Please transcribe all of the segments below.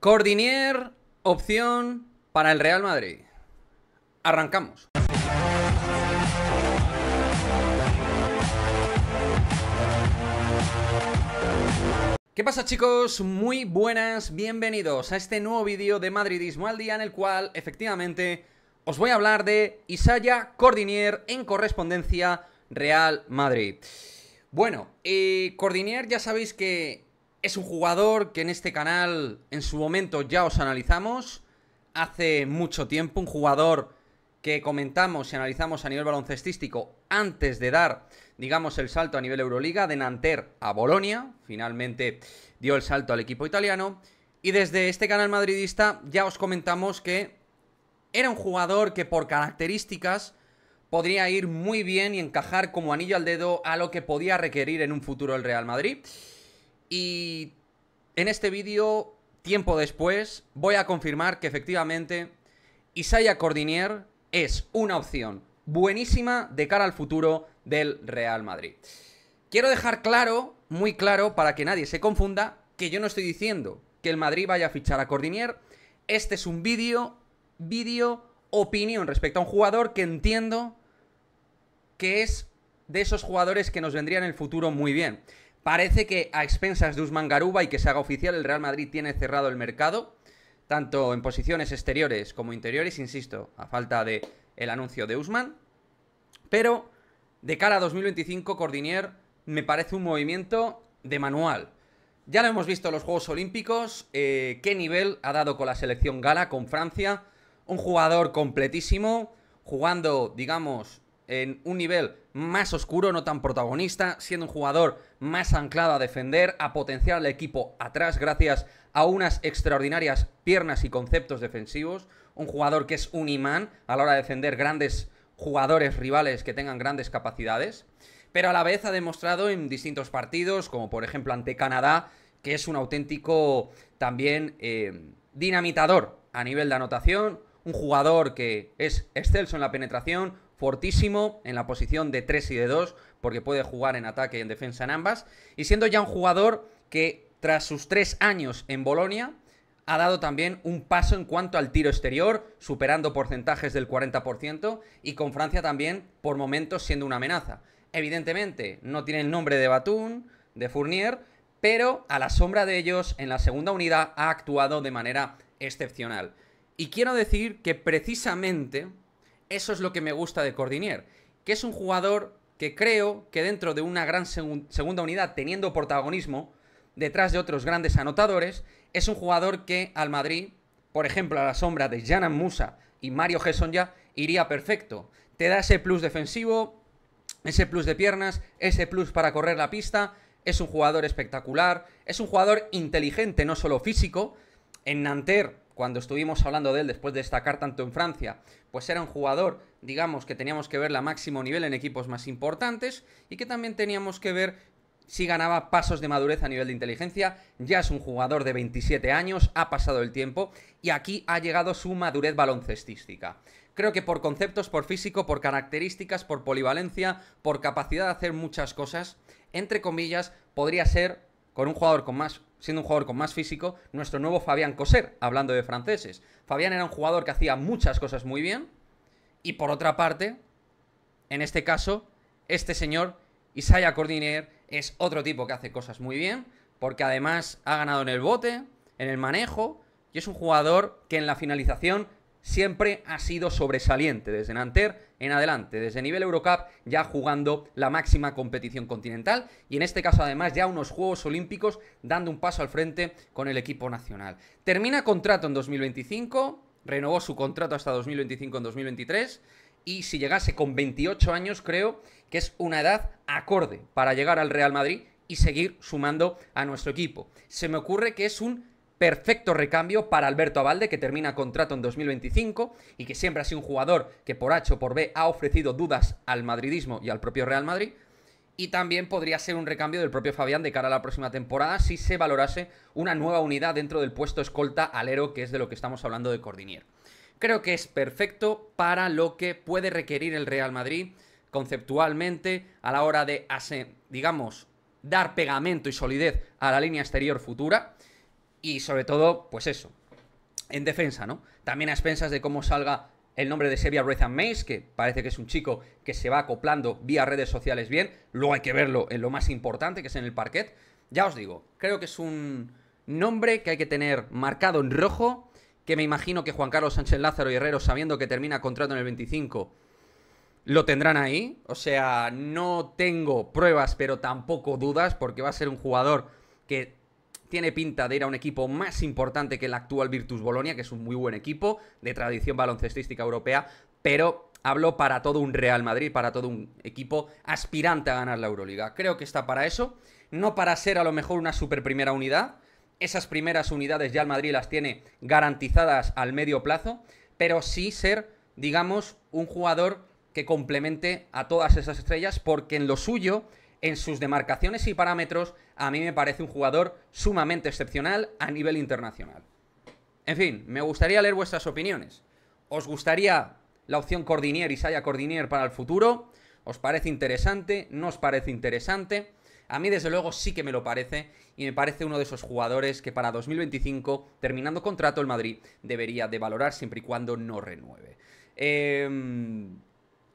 Cordinier, opción para el Real Madrid. Arrancamos. ¿Qué pasa chicos? Muy buenas, bienvenidos a este nuevo vídeo de Madridismo al Día en el cual efectivamente os voy a hablar de Isaya Cordinier en correspondencia Real Madrid. Bueno, eh, Cordinier ya sabéis que es un jugador que en este canal en su momento ya os analizamos hace mucho tiempo, un jugador que comentamos y analizamos a nivel baloncestístico antes de dar, digamos, el salto a nivel Euroliga, de Nanterre a Bolonia, finalmente dio el salto al equipo italiano, y desde este canal madridista ya os comentamos que era un jugador que por características podría ir muy bien y encajar como anillo al dedo a lo que podía requerir en un futuro el Real Madrid. Y en este vídeo, tiempo después, voy a confirmar que efectivamente Isaiah Cordinier es una opción buenísima de cara al futuro del Real Madrid. Quiero dejar claro, muy claro, para que nadie se confunda, que yo no estoy diciendo que el Madrid vaya a fichar a Cordinier. Este es un vídeo, vídeo, opinión respecto a un jugador que entiendo que es de esos jugadores que nos vendrían en el futuro muy bien. Parece que a expensas de Usman Garuba y que se haga oficial, el Real Madrid tiene cerrado el mercado, tanto en posiciones exteriores como interiores, insisto, a falta de anuncio de Usman. Pero de cara a 2025, Cordinier me parece un movimiento de manual. Ya lo hemos visto en los Juegos Olímpicos, eh, qué nivel ha dado con la selección gala, con Francia. Un jugador completísimo, jugando, digamos, en un nivel más oscuro, no tan protagonista, siendo un jugador más anclado a defender, a potenciar al equipo atrás gracias a unas extraordinarias piernas y conceptos defensivos, un jugador que es un imán a la hora de defender grandes jugadores rivales que tengan grandes capacidades, pero a la vez ha demostrado en distintos partidos, como por ejemplo ante Canadá, que es un auténtico también eh, dinamitador a nivel de anotación, un jugador que es excelso en la penetración, fortísimo en la posición de 3 y de 2, porque puede jugar en ataque y en defensa en ambas, y siendo ya un jugador que tras sus 3 años en Bolonia, ha dado también un paso en cuanto al tiro exterior, superando porcentajes del 40% y con Francia también por momentos siendo una amenaza. Evidentemente no tiene el nombre de Batum... de Fournier, pero a la sombra de ellos en la segunda unidad ha actuado de manera excepcional. Y quiero decir que precisamente eso es lo que me gusta de Cordinier, que es un jugador que creo que dentro de una gran segunda unidad, teniendo protagonismo, detrás de otros grandes anotadores, es un jugador que al Madrid, por ejemplo, a la sombra de Janan Musa y Mario Gesson ya, iría perfecto. Te da ese plus defensivo, ese plus de piernas, ese plus para correr la pista, es un jugador espectacular, es un jugador inteligente, no solo físico. En Nanterre cuando estuvimos hablando de él después de destacar tanto en Francia, pues era un jugador, digamos, que teníamos que ver a máximo nivel en equipos más importantes y que también teníamos que ver si ganaba pasos de madurez a nivel de inteligencia. Ya es un jugador de 27 años, ha pasado el tiempo y aquí ha llegado su madurez baloncestística. Creo que por conceptos, por físico, por características, por polivalencia, por capacidad de hacer muchas cosas, entre comillas, podría ser con un jugador con más, siendo un jugador con más físico, nuestro nuevo Fabián Coser, hablando de franceses. Fabián era un jugador que hacía muchas cosas muy bien, y por otra parte, en este caso, este señor, Isaiah Cordinier, es otro tipo que hace cosas muy bien, porque además ha ganado en el bote, en el manejo, y es un jugador que en la finalización siempre ha sido sobresaliente desde Nanter en adelante, desde nivel Eurocup ya jugando la máxima competición continental y en este caso además ya unos Juegos Olímpicos dando un paso al frente con el equipo nacional. Termina contrato en 2025, renovó su contrato hasta 2025 en 2023 y si llegase con 28 años creo que es una edad acorde para llegar al Real Madrid y seguir sumando a nuestro equipo. Se me ocurre que es un perfecto recambio para Alberto Abalde, que termina contrato en 2025 y que siempre ha sido un jugador que por H o por B ha ofrecido dudas al madridismo y al propio Real Madrid. Y también podría ser un recambio del propio Fabián de cara a la próxima temporada si se valorase una nueva unidad dentro del puesto escolta alero, que es de lo que estamos hablando de Cordinier. Creo que es perfecto para lo que puede requerir el Real Madrid conceptualmente a la hora de, digamos, dar pegamento y solidez a la línea exterior futura y sobre todo, pues eso, en defensa, ¿no? También a expensas de cómo salga el nombre de Sevilla, Reza Mays, que parece que es un chico que se va acoplando vía redes sociales bien. Luego hay que verlo en lo más importante, que es en el parquet. Ya os digo, creo que es un nombre que hay que tener marcado en rojo, que me imagino que Juan Carlos Sánchez Lázaro y Herrero, sabiendo que termina contrato en el 25, lo tendrán ahí. O sea, no tengo pruebas, pero tampoco dudas, porque va a ser un jugador que tiene pinta de ir a un equipo más importante que el actual Virtus Bolonia, que es un muy buen equipo de tradición baloncestística europea, pero hablo para todo un Real Madrid, para todo un equipo aspirante a ganar la Euroliga. Creo que está para eso, no para ser a lo mejor una super primera unidad. Esas primeras unidades ya el Madrid las tiene garantizadas al medio plazo, pero sí ser, digamos, un jugador que complemente a todas esas estrellas, porque en lo suyo en sus demarcaciones y parámetros, a mí me parece un jugador sumamente excepcional a nivel internacional. En fin, me gustaría leer vuestras opiniones. ¿Os gustaría la opción Cordinier, y Saya Cordinier para el futuro? ¿Os parece interesante? ¿No os parece interesante? A mí desde luego sí que me lo parece y me parece uno de esos jugadores que para 2025, terminando contrato el Madrid, debería de valorar siempre y cuando no renueve. Eh,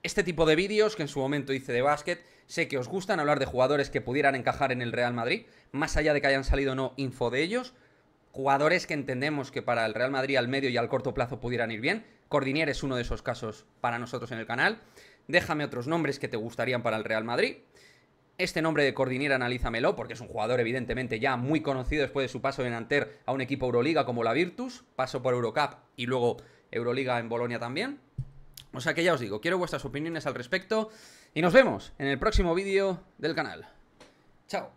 este tipo de vídeos que en su momento hice de básquet, sé que os gustan hablar de jugadores que pudieran encajar en el Real Madrid, más allá de que hayan salido no info de ellos, jugadores que entendemos que para el Real Madrid al medio y al corto plazo pudieran ir bien. Cordinier es uno de esos casos para nosotros en el canal. Déjame otros nombres que te gustarían para el Real Madrid. Este nombre de Cordinier analízamelo, porque es un jugador evidentemente ya muy conocido después de su paso en Anter a un equipo Euroliga como la Virtus, paso por Eurocup y luego Euroliga en Bolonia también. O sea que ya os digo, quiero vuestras opiniones al respecto y nos vemos en el próximo vídeo del canal. Chao.